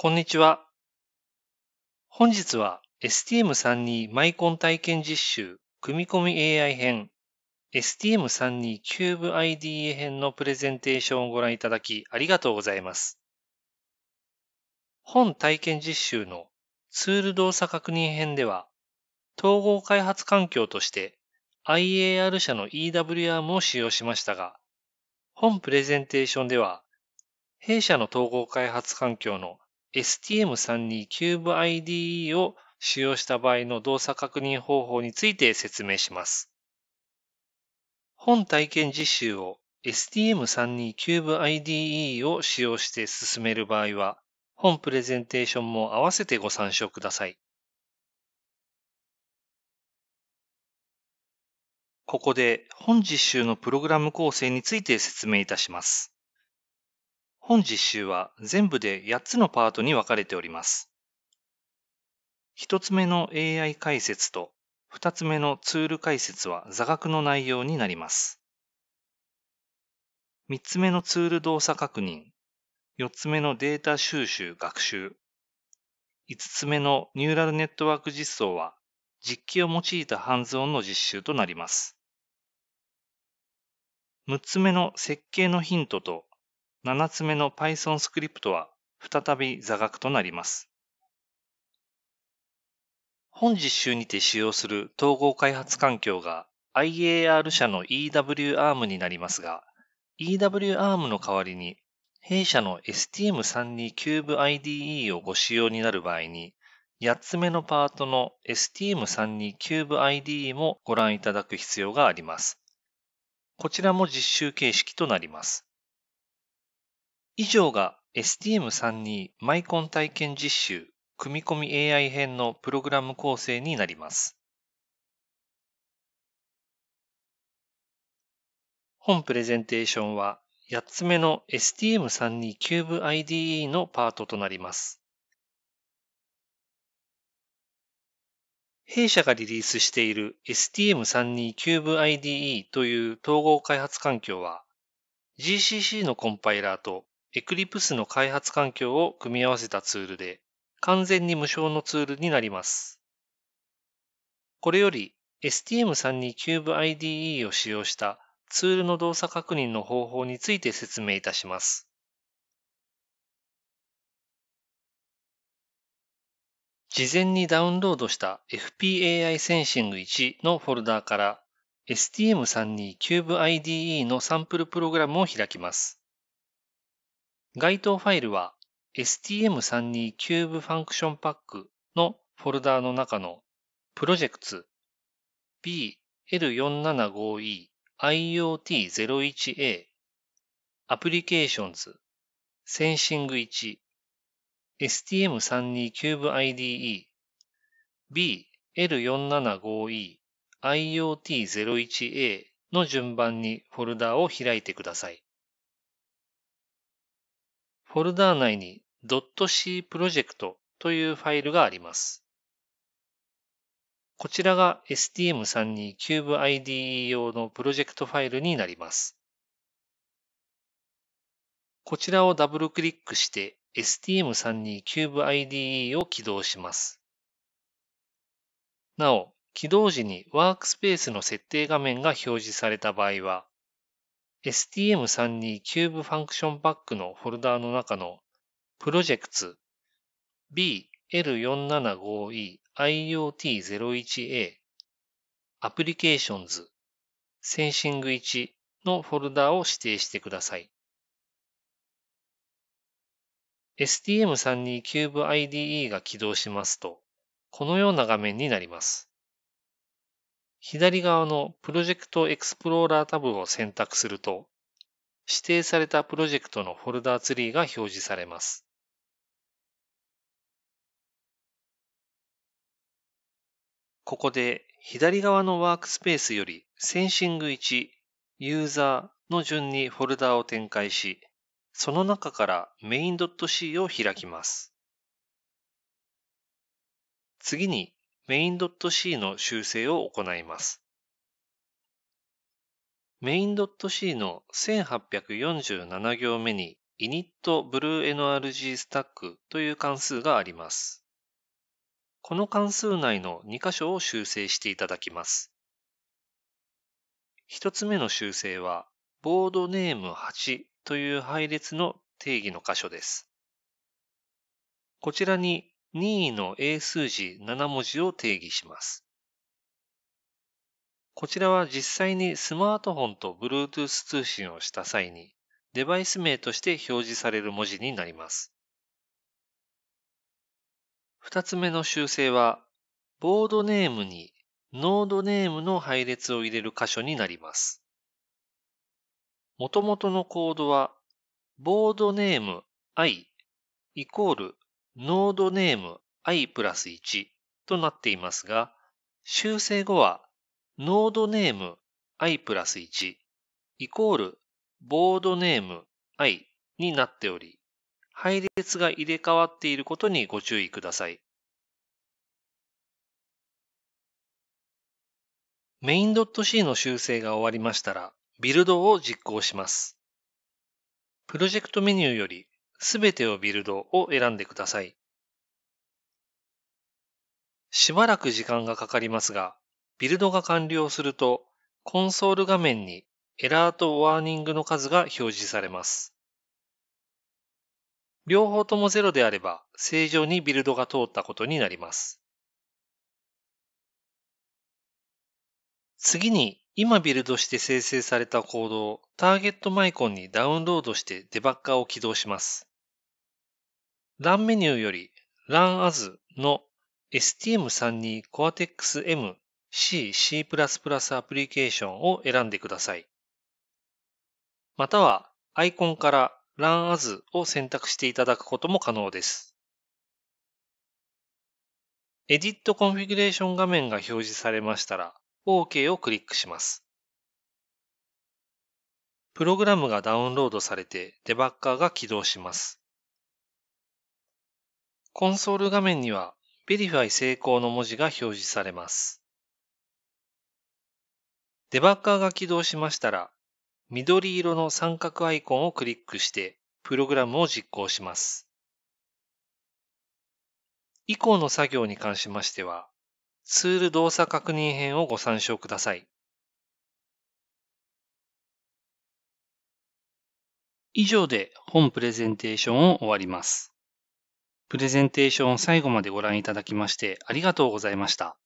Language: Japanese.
こんにちは。本日は STM32 マイコン体験実習組み込み AI 編 STM32 キューブ IDA 編のプレゼンテーションをご覧いただきありがとうございます。本体験実習のツール動作確認編では統合開発環境として IAR 社の e w r も使用しましたが本プレゼンテーションでは弊社の統合開発環境の STM32 キューブ IDE を使用した場合の動作確認方法について説明します。本体験実習を STM32 キューブ IDE を使用して進める場合は、本プレゼンテーションも合わせてご参照ください。ここで本実習のプログラム構成について説明いたします。本実習は全部で8つのパートに分かれております。1つ目の AI 解説と2つ目のツール解説は座学の内容になります。3つ目のツール動作確認、4つ目のデータ収集学習、5つ目のニューラルネットワーク実装は実機を用いたハンズオンの実習となります。6つ目の設計のヒントと7つ目の Python スクリプトは再び座学となります。本実習にて使用する統合開発環境が IAR 社の EWARM になりますが、EWARM の代わりに弊社の STM32 キューブ IDE をご使用になる場合に、8つ目のパートの STM32 キューブ IDE もご覧いただく必要があります。こちらも実習形式となります。以上が STM32 マイコン体験実習組み込み AI 編のプログラム構成になります。本プレゼンテーションは8つ目の STM32 キューブ IDE のパートとなります。弊社がリリースしている STM32 キューブ IDE という統合開発環境は GCC のコンパイラーと Eclipse の開発環境を組み合わせたツールで、完全に無償のツールになります。これより STM32 Cube IDE を使用したツールの動作確認の方法について説明いたします。事前にダウンロードした FPAI Sensing 1のフォルダーから STM32CubeIDE のサンプルプログラムを開きます。該当ファイルは STM32 キューブファンクションパックのフォルダーの中の Projects BL475E IoT01A Applications Sensing 1 STM32 キューブ IDE BL475E IoT01A の順番にフォルダーを開いてください。フォルダー内に .c プロジェクトというファイルがあります。こちらが STM32 Cube IDE 用のプロジェクトファイルになります。こちらをダブルクリックして STM32 Cube IDE を起動します。なお、起動時にワークスペースの設定画面が表示された場合は、STM32 キューブファンクションパックのフォルダーの中の Projects BL475E IoT01A Applications センシング1のフォルダーを指定してください。STM32 Cube IDE が起動しますと、このような画面になります。左側のプロジェクトエクスプローラータブを選択すると、指定されたプロジェクトのフォルダツリーが表示されます。ここで左側のワークスペースよりセンシング1、ユーザーの順にフォルダを展開し、その中から main.c を開きます。次に main.c の修正を行います。main.c の1847行目に init.bluenrg s t a c k という関数があります。この関数内の2箇所を修正していただきます。1つ目の修正は、ボードネーム8という配列の定義の箇所です。こちらに任意の英数字7文字を定義します。こちらは実際にスマートフォンと Bluetooth 通信をした際にデバイス名として表示される文字になります。二つ目の修正は、ボードネームにノードネームの配列を入れる箇所になります。元々のコードは、ボードネーム i イコールノードネーム i プラス1となっていますが、修正後はノードネーム i プラス1イコールボードネーム i になっており、配列が入れ替わっていることにご注意ください。メイン c の修正が終わりましたら、ビルドを実行します。プロジェクトメニューよりすべてをビルドを選んでください。しばらく時間がかかりますが、ビルドが完了すると、コンソール画面にエラーとワーニングの数が表示されます。両方とも0であれば、正常にビルドが通ったことになります。次に、今ビルドして生成されたコードをターゲットマイコンにダウンロードしてデバッカーを起動します。LAN メニューより l a n a の STM32 Cortex M C C++ アプリケーションを選んでください。またはアイコンから LANAS を選択していただくことも可能です。エディットコンフィギュレーション画面が表示されましたら OK をクリックします。プログラムがダウンロードされてデバッカーが起動します。コンソール画面には Verify 成功の文字が表示されます。デバッカーが起動しましたら、緑色の三角アイコンをクリックして、プログラムを実行します。以降の作業に関しましては、ツール動作確認編をご参照ください。以上で本プレゼンテーションを終わります。プレゼンテーションを最後までご覧いただきましてありがとうございました。